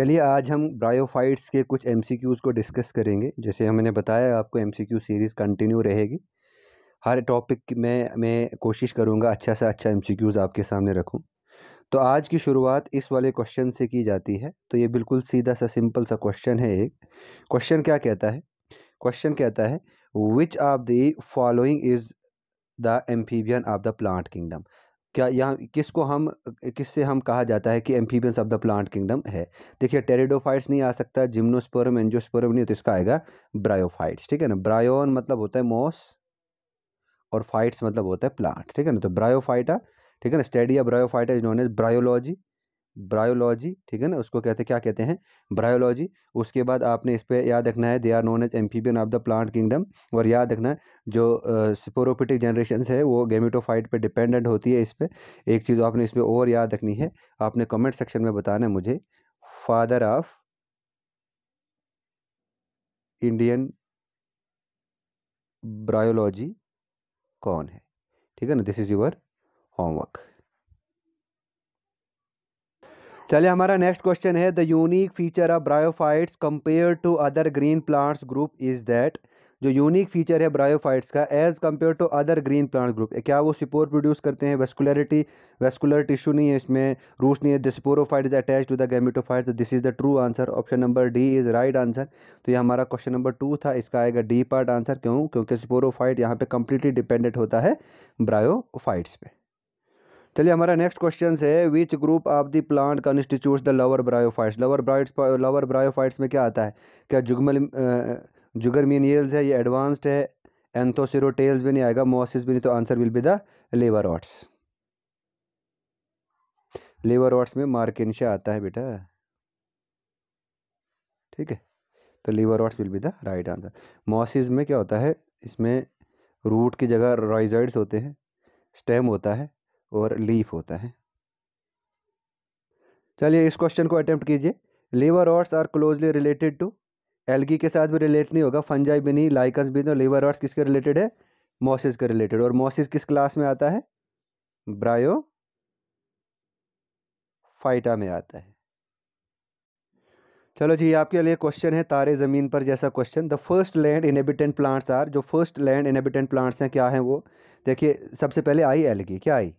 चलिए आज हम ब्रायोफाइट्स के कुछ एम को डिस्कस करेंगे जैसे हमने बताया आपको एम सीरीज़ कंटिन्यू रहेगी हर टॉपिक में मैं कोशिश करूँगा अच्छा से अच्छा एम आपके सामने रखूँ तो आज की शुरुआत इस वाले क्वेश्चन से की जाती है तो ये बिल्कुल सीधा सा सिंपल सा क्वेश्चन है एक क्वेश्चन क्या कहता है क्वेश्चन कहता है which of the following is the amphibian of the plant kingdom क्या यहाँ किसको हम किससे हम कहा जाता है कि amphibians of the plant kingdom है देखिए टेरिडोफाइट्स नहीं आ सकता जिम्नोस्पोरम एंजोस्पोरम नहीं तो इसका आएगा ब्रायोफाइट्स ठीक है ना ब्रायोन मतलब होता है मोस और फाइट्स मतलब होता है प्लांट ठीक है ना तो ब्रायोफाइटा ठीक है ना स्टेडिया bryophyta is known as bryology bryology ठीक है ना उसको कहते क्या कहते हैं ब्रायोलॉजी उसके बाद आपने इस पर याद रखना है they are known as amphibian of the plant kingdom और याद रखना है जो स्पोरोपिटिक uh, जनरेशन है वो गेमिटोफाइट पे डिपेंडेंट होती है इस पर एक चीज़ आपने इसमें और याद रखनी है आपने कमेंट सेक्शन में बताना है मुझे फादर ऑफ इंडियन ब्रायोलॉजी कौन है ठीक है ना दिस इज़ योर होमवर्क चलिए हमारा नेक्स्ट क्वेश्चन है the unique feature of bryophytes compare to other green plants group is that जो यूनिक फीचर है ब्रायोफाइट्स का as compare to other green plant group क्या वो सिपोर प्रोड्यूस करते हैं वेस्कुलरिटी वेस्कुलर टिश्यू नहीं है इसमें रूट्स नहीं है the sporophyte is attach to the तो this is the true answer option number D is right answer तो ये हमारा क्वेश्चन नंबर टू था इसका आएगा डी पार्ट आंसर क्यों क्योंकि स्पोरोफाइट यहाँ पे कंप्लीटली डिपेंडेंट होता है ब्रायोफाइट्स पे चलिए हमारा नेक्स्ट क्वेश्चन है which group of the plant constitute the lower bryophytes lower brights lower bryophytes में क्या आता है क्या जुगमल जुगरमीनियल्स है ये एडवांस्ड है एंथोसिरोटेल्स भी नहीं आएगा मोसिस भी नहीं तो answer will be the liverworts liverworts में मार्केश आता है बेटा ठीक है तो liverworts will be the right answer mosses में क्या होता है इसमें रूट की जगह राइजाइड्स होते हैं स्टेम होता है और लीफ होता है चलिए इस क्वेश्चन को अटैम्प्ट कीजिए liverworts are closely related to algae के साथ भी रिलेट नहीं होगा फंजाई भी नहीं लाइकस भी नहीं लीवर ऑर्ट्स किसके रिलेटेड है मॉसिस के रिलेटेड और मॉसिस किस क्लास में आता है ब्रायो फाइटा में आता है चलो जी आपके लिए क्वेश्चन है तारे ज़मीन पर जैसा question the first land inhabitant plants are जो फर्स्ट लैंड इनहेबिटेंट प्लांट्स हैं क्या हैं वो देखिए सबसे पहले आई एलगी क्या आई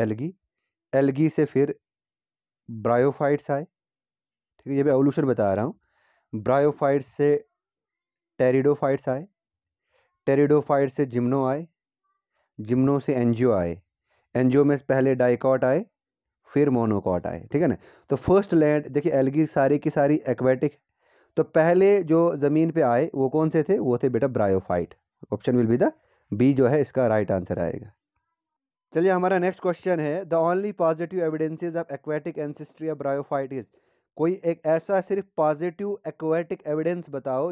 एलगी एलगी से फिर ब्रायोफाइट्स आए ठीक है ये मैं एवोल्यूशन बता रहा हूँ ब्रायोफाइट्स से टेरिडोफाइट्स आए टेरिडोफाइट से जिम्नो आए जिम्नो से एनजियो आए एनजियो में पहले डाइकॉट आए फिर मोनोकॉट आए ठीक है ना तो फर्स्ट लैंड देखिए एलगी सारी की सारी एक्वेटिक तो पहले जो ज़मीन पे आए वो कौन से थे वो थे बेटा bryophyte option will be the B जो है इसका राइट आंसर आएगा चलिए हमारा नेक्स्ट क्वेश्चन है the only positive evidences of aquatic ancestry of bryophyte is कोई एक ऐसा सिर्फ पॉजिटिव एक्वेटिक एविडेंस बताओ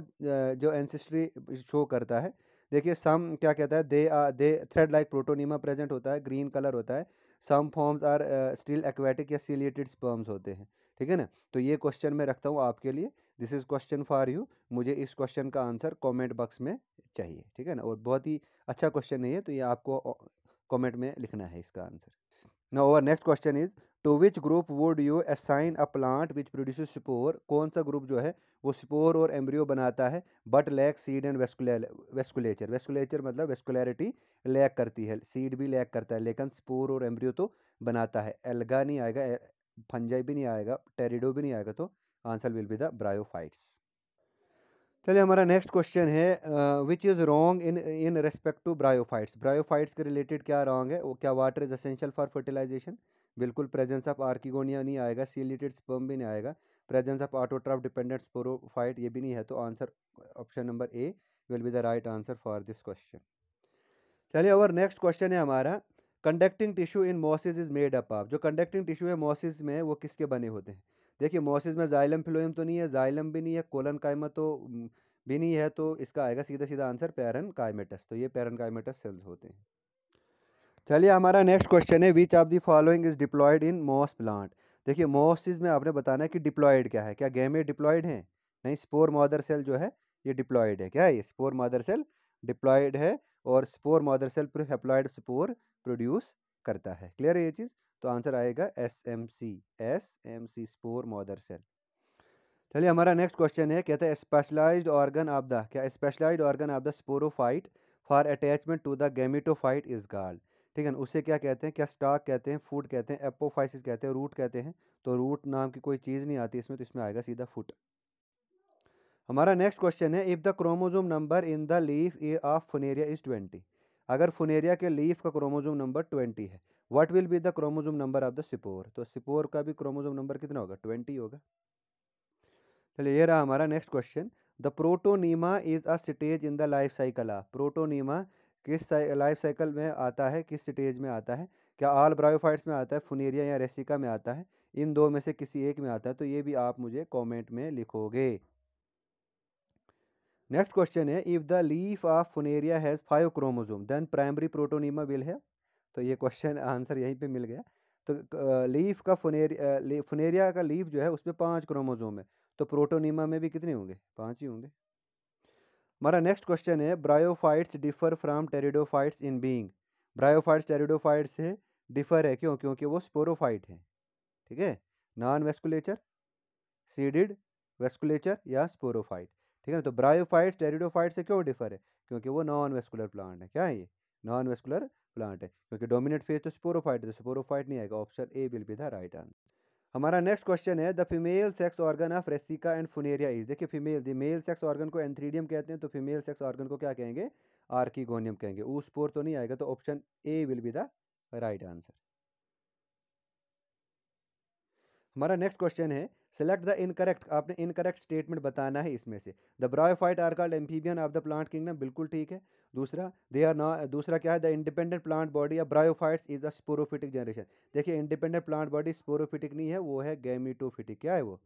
जो एनसिस्ट्री शो करता है देखिए सम क्या कहता है they are they thread like protonema present होता है ग्रीन कलर होता है some forms are still aquatic या सीलिएटेड स्पर्म्स होते हैं ठीक है ना तो ये क्वेश्चन मैं रखता हूँ आपके लिए this is question for you मुझे इस क्वेश्चन का आंसर कमेंट बॉक्स में चाहिए ठीक है ना और बहुत ही अच्छा क्वेश्चन है ये तो ये आपको कमेंट में लिखना है इसका answer now our next question is to which group would you assign a plant which produce spore कौन सा ग्रुप जो है वो स्पोर और एम्ब्रियो बनाता है but lack seed and vascular vasculature vasculature मतलब वेस्कुलरिटी लैक करती है सीड भी लैक करता है लेकिन स्पोर और एम्ब्रियो तो बनाता है एल्गा नहीं आएगा फंजाई भी नहीं आएगा टेरिडो भी नहीं आएगा तो answer will be the bryophytes चलिए हमारा नेक्स्ट क्वेश्चन है which is wrong in in respect to bryophytes bryophytes के रिलेटेड क्या रॉन्ग है वो क्या water is essential for fertilization बिल्कुल प्रेजेंस ऑफ आर्किगोनिया नहीं आएगा सीलिटेड स्पर्म भी नहीं आएगा presence of autotroph dependent sporophyte ये भी नहीं है तो answer option number A will be the right answer for this question चलिए और नेक्स्ट क्वेश्चन है हमारा conducting tissue in mosses is made up आप जो कंडक्टिंग टिश्यू है मॉसिस में वो किसके बने होते हैं देखिए मोसिस में जाइलम फ्लोइम तो नहीं है जाइलम भी नहीं है कोलन कायमा तो भी नहीं है तो इसका आएगा सीधा सीधा आंसर पैरन कायमेटस तो ये पैरन कायमेटस सेल्स होते हैं चलिए हमारा नेक्स्ट क्वेश्चन है which of the following is diploid in moss plant देखिए मोसिस में आपने बताना है कि डिप्लॉयड क्या है क्या गेमे डिप्लॉयड हैं नहीं स्पोर मॉदर सेल जो है ये डिप्लॉयड है क्या है ये स्पोर मॉदर सेल डिप्लॉयड है और स्पोर मॉदर सेल पूरे स्पोर प्रोड्यूस करता है क्लियर है ये चीज़ तो आंसर आएगा S M C S M C spore mother cell चलिए हमारा नेक्स्ट क्वेश्चन है कहता है स्पेशलाइज ऑर्गन ऑफ द क्या specialise organ of the sporophyte for attachment to the gametophyte is guard ठीक है ना क्या कहते हैं क्या स्टॉक कहते हैं फूड कहते हैं एपोफाइसिस कहते हैं रूट कहते हैं तो रूट नाम की कोई चीज़ नहीं आती इसमें तो इसमें आएगा सीधा फुट हमारा नेक्स्ट क्वेश्चन है if the chromosome number in the leaf a of Funaria is twenty अगर फुनेरिया के लीफ का क्रोमोजोम नंबर ट्वेंटी है what will be the chromosome number of the spore तो सिपोर का भी क्रोमोजोम नंबर कितना होगा ट्वेंटी होगा चलिए ये रहा हमारा next question the protonema is a stage in the life cycle of protonema किस लाइफ साइकिल में आता है किस स्टेज में आता है क्या ऑल ब्रायोफाइट्स में आता है फुनेरिया या रेसिका में आता है इन दो में से किसी एक में आता है तो ये भी आप मुझे कॉमेंट में लिखोगे नेक्स्ट क्वेश्चन है if the leaf of Funaria has five chromosome then primary protonema will है तो ये क्वेश्चन आंसर यहीं पे मिल गया तो लीफ का फुनेरिया फुनेरिया का लीफ जो है उसमें पाँच क्रोमोजोम है तो प्रोटोनीमा में भी कितने होंगे पाँच ही होंगे हमारा नेक्स्ट क्वेश्चन है bryophytes differ from pteridophytes in being bryophytes pteridophyte से डिफर है क्यों क्योंकि वो स्पोरोफाइट हैं ठीक है नॉन वेस्कुलेचर सीडिड वेस्कुलेचर या स्पोरोफाइट ठीक है ना तो ब्रायोफाइट्स टेरिडोफाइट से क्यों डिफर है क्योंकि वो नॉन वेस्कुलर प्लांट है क्या है ये नॉन वेस्कुलर प्लांट है क्योंकि डोमिनेट फेज तो स्पोरोफाइट है तो स्पोरोफाइट नहीं आएगा option A will be the right answer हमारा नेक्स्ट क्वेश्चन है the female sex organ of रेसिका एंड फुनेरिया इज देखिए female the male sex organ को एंथ्रीडियम कहते हैं तो फीमेल सेक्स ऑर्गन को क्या कहेंगे आर्कीगोनियम कहेंगे ऊस स्पोर तो नहीं आएगा तो option A will be the right answer हमारा नेक्स्ट क्वेश्चन है सेलेक्ट द इनकरेक्ट आपने इनकरेक्ट स्टेटमेंट बताना है इसमें से the bryophyte are called amphibian of the plant kingdom बिल्कुल ठीक है दूसरा दे आर नॉ दूसरा क्या है द इंडिपेंडेंट प्लांट बॉडी या bryophytes is a sporophytic generation देखिए इंडिपेंडेंट प्लांट बॉडी स्पोरोफिटिक नहीं है वो है गैमिटोफिटिक क्या है वो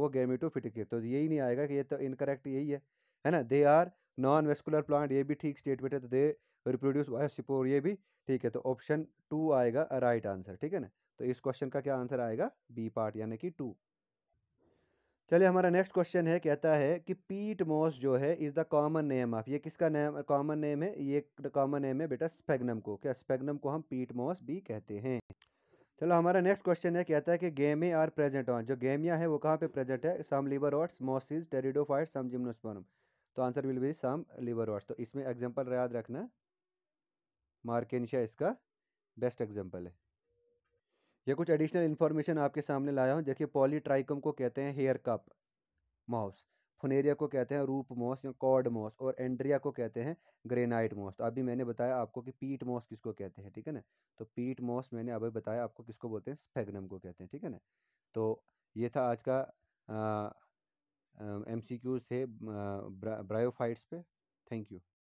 वो गैमिटोफिटिक है तो यही नहीं आएगा कि ये तो इनकरेक्ट यही है है ना they are non vascular plant ये भी ठीक स्टेटमेंट है तो दे रिप्रोड्यूस बाय स्पोर ये भी ठीक है तो ऑप्शन टू आएगा राइट आंसर ठीक है ना तो इस क्वेश्चन का क्या आंसर आएगा बी पार्ट यानी कि टू चलिए हमारा नेक्स्ट क्वेश्चन है कहता है कि पीट मॉस जो है is the common name of ये किसका नेम कॉमन नेम है ये कॉमन नेम है बेटा स्पेगनम को क्या स्पेगनम को हम पीट मॉस भी कहते हैं चलो हमारा नेक्स्ट क्वेश्चन है कहता है कि गेमे आर प्रेजेंट ऑन जो गेमिया है वो कहाँ पे प्रेजेंट है सम लिवर ऑट्स मोसिस टेरिडोफाइट सम जिम्नोस्पोरम तो answer will be some liverworts तो इसमें एग्जाम्पल याद रखना मार्केनिशा इसका बेस्ट एग्जाम्पल है ये कुछ एडिशनल इन्फॉर्मेशन आपके सामने लाया हूँ देखिए पॉलीट्राइकम को कहते हैं हेयर कप मॉस फुनेरिया को कहते हैं रूप मॉस या कॉर्ड मॉस और एंड्रिया को कहते हैं ग्रेनाइट मॉस तो अभी मैंने बताया आपको कि पीट मॉस किसको कहते हैं ठीक है ना तो पीट मॉस मैंने अभी बताया आपको किसको बोलते हैं स्फेगनम को कहते हैं ठीक है ना तो ये था आज का एम सी क्यूज़ थे ब्रायोफाइट्स पे थैंक यू